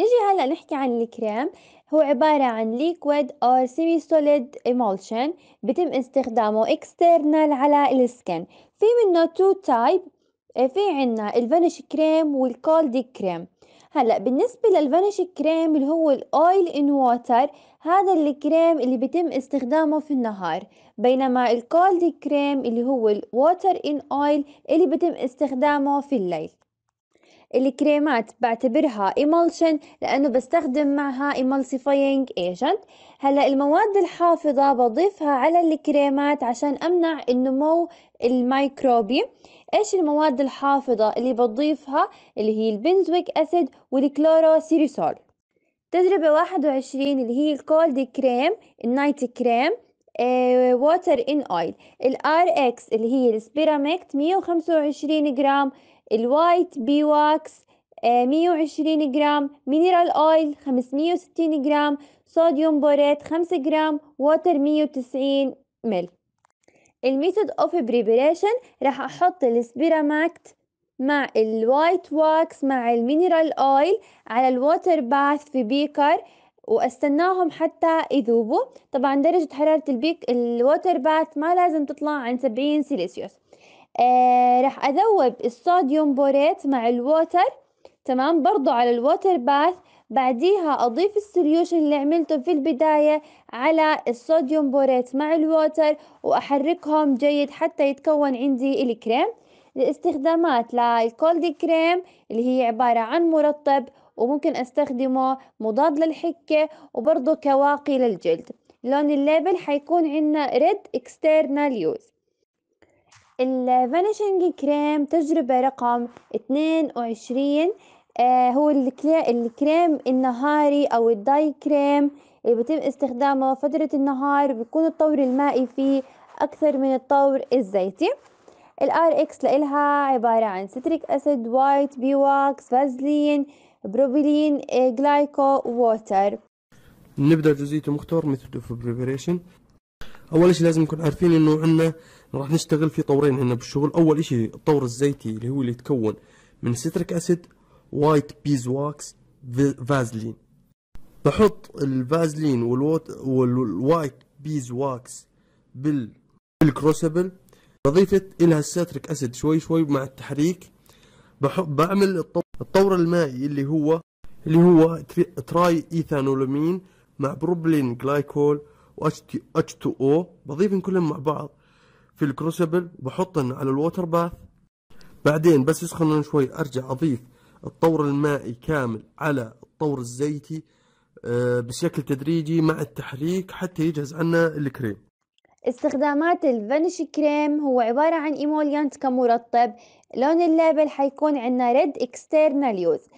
نجي هلا نحكي عن الكريم هو عبارة عن ليكويد أو سيمي سوليد emulsion بتم استخدامه external على السكن في منه تو تايب آه، في عنا الفانيش كريم والكولد كريم هلا بالنسبة للفانيش كريم اللي هو الاويل ان ووتر هذا الكريم اللي بتم استخدامه في النهار بينما الكولد كريم اللي هو الووتر ان اويل اللي بتم استخدامه في الليل الكريمات بعتبرها ايمولشن لانه بستخدم معها ايمولسيفاينج ايجنت هلا المواد الحافظه بضيفها على الكريمات عشان امنع النمو الميكروبي ايش المواد الحافظه اللي بضيفها اللي هي البنزويك اسيد والكلوروسيريسول تجربة واحد وعشرين اللي هي الكولد كريم النايت كريم ووتر ان اويل الار اكس اللي هي السبيراميكت 125 جرام الوايت بي واكس 120 جرام مينرال اويل 560 جرام صوديوم بوريت 5 جرام ووتر 190 مل الميثود اوف بريبريشن راح احط السبيرامكت مع الوايت واكس مع المينرال اويل على الووتر باث في بيكر واستناهم حتى يذوبوا طبعا درجة حرارة البيك الووتر باث ما لازم تطلع عن سبعين سيليسيوس آه راح اذوب الصوديوم بوريت مع الووتر تمام برضو على الووتر باث بعديها أضيف السوليوشن اللي عملته في البداية على الصوديوم بوريت مع الووتر وأحركهم جيد حتى يتكون عندي الكريم الاستخدامات للكولد كريم اللي هي عبارة عن مرطب وممكن استخدمه مضاد للحكة وبرضه كواقي للجلد لون الليبل حيكون عندنا ريد اكسترنال يوز الفانيشنج كريم تجربة رقم 22 آه هو الكريم النهاري او الداي كريم اللي بيتم استخدامه فترة النهار بيكون الطور المائي فيه أكثر من الطور الزيتي الار اكس لإلها عبارة عن ستريك اسيد وايت بيواكس فازلين بروبيلين آه، جلايكو ووتر نبدا جزئيه المختار ميثود اوف بريبريشن اول شيء لازم نكون عارفين انه عندنا راح نشتغل في طورين عندنا بالشغل اول شيء الطور الزيتي اللي هو اللي يتكون من سيتريك اسيد وايت بيز واكس فازلين بحط الفازلين والوايت والوايت بيز واكس بال بالكروسبل بضيفه الها الستريك اسيد شوي شوي مع التحريك بحط بعمل الطور الطور المائي اللي هو اللي هو تراي ايثانولامين مع بروبلين جلايكول و اتش تو او بضيفهم كلهم مع بعض في الكروسبل وبحطهم على الووتر باث بعدين بس يسخنون شوي ارجع اضيف الطور المائي كامل على الطور الزيتي آه، بشكل تدريجي مع التحريك حتى يجهز عنا الكريم استخدامات الفانيش كريم هو عبارة عن إيموليانت كمرطب لون الليبل حيكون عنا ريد اكسترنال يوز